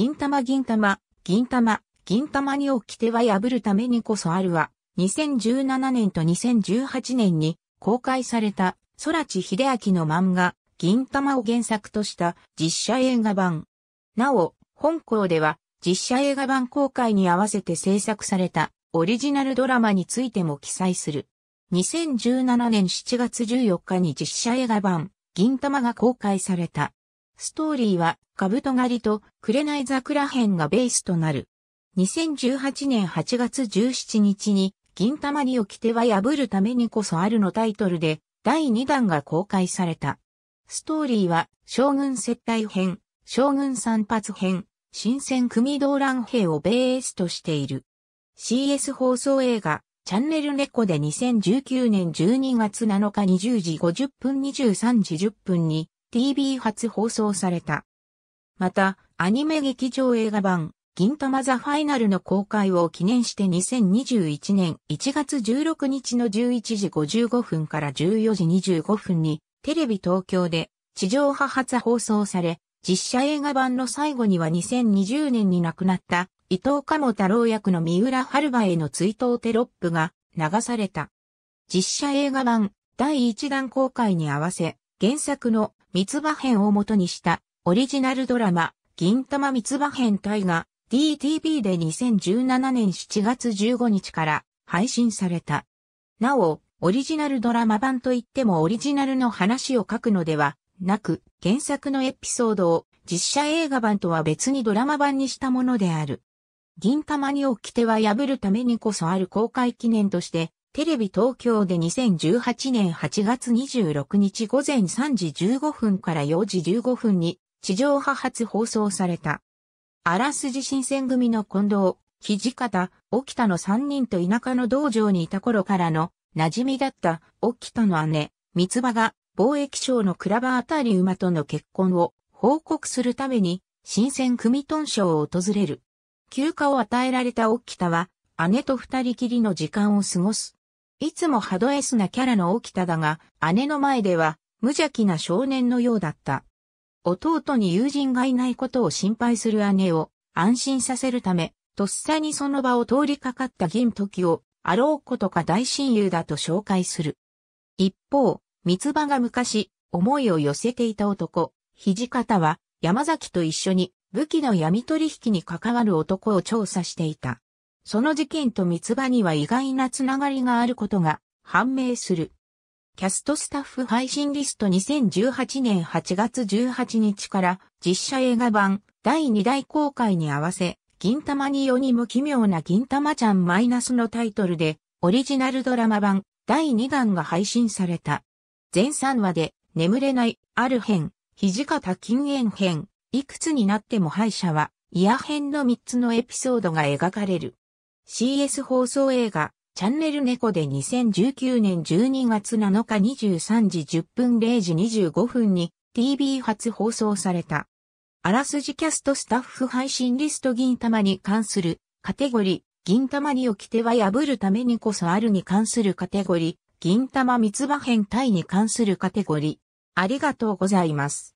銀玉銀玉、銀玉、銀玉に起きては破るためにこそあるは、2017年と2018年に公開された、空知秀明の漫画、銀玉を原作とした実写映画版。なお、本校では実写映画版公開に合わせて制作されたオリジナルドラマについても記載する。2017年7月14日に実写映画版、銀玉が公開された。ストーリーは、カブト狩りと、紅桜編がベースとなる。2018年8月17日に、銀魂起きては破るためにこそあるのタイトルで、第2弾が公開された。ストーリーは、将軍接待編、将軍散髪編、新戦組動乱兵をベースとしている。CS 放送映画、チャンネル猫コで2019年12月7日20時50分23時10分に TV 初放送された。また、アニメ劇場映画版、銀玉ザファイナルの公開を記念して2021年1月16日の11時55分から14時25分にテレビ東京で地上波初放送され、実写映画版の最後には2020年に亡くなった伊藤鴨太郎役の三浦春馬への追悼テロップが流された。実写映画版第1弾公開に合わせ、原作の三つ葉編を元にしたオリジナルドラマ、銀玉三つ葉編大河 DTV で2017年7月15日から配信された。なお、オリジナルドラマ版といってもオリジナルの話を書くのではなく、原作のエピソードを実写映画版とは別にドラマ版にしたものである。銀玉に起きては破るためにこそある公開記念として、テレビ東京で2018年8月26日午前3時15分から4時15分に地上波発放送された。あらすじ新選組の近藤、土方、沖田の3人と田舎の道場にいた頃からの馴染みだった沖田の姉、三つ葉が貿易商のクラバあたり馬との結婚を報告するために新選組トン賞を訪れる。休暇を与えられた沖田は姉と二人きりの時間を過ごす。いつもハドエスなキャラの沖田だが、姉の前では無邪気な少年のようだった。弟に友人がいないことを心配する姉を安心させるため、とっさにその場を通りかかった銀時を、あろうことか大親友だと紹介する。一方、三つ葉が昔、思いを寄せていた男、土方は、山崎と一緒に武器の闇取引に関わる男を調査していた。その事件と三つ葉には意外なつながりがあることが判明する。キャストスタッフ配信リスト2018年8月18日から実写映画版第2代公開に合わせ、銀玉に世にも奇妙な銀玉ちゃんマイナスのタイトルで、オリジナルドラマ版第2弾が配信された。全3話で、眠れない、ある編、土方禁煙編、いくつになっても敗者は、イヤ編の3つのエピソードが描かれる。CS 放送映画、チャンネル猫で2019年12月7日23時10分0時25分に TV 初放送された。あらすじキャストスタッフ配信リスト銀玉に関するカテゴリー、銀玉に起きては破るためにこそあるに関するカテゴリー、銀玉三つ葉変体に関するカテゴリー。ありがとうございます。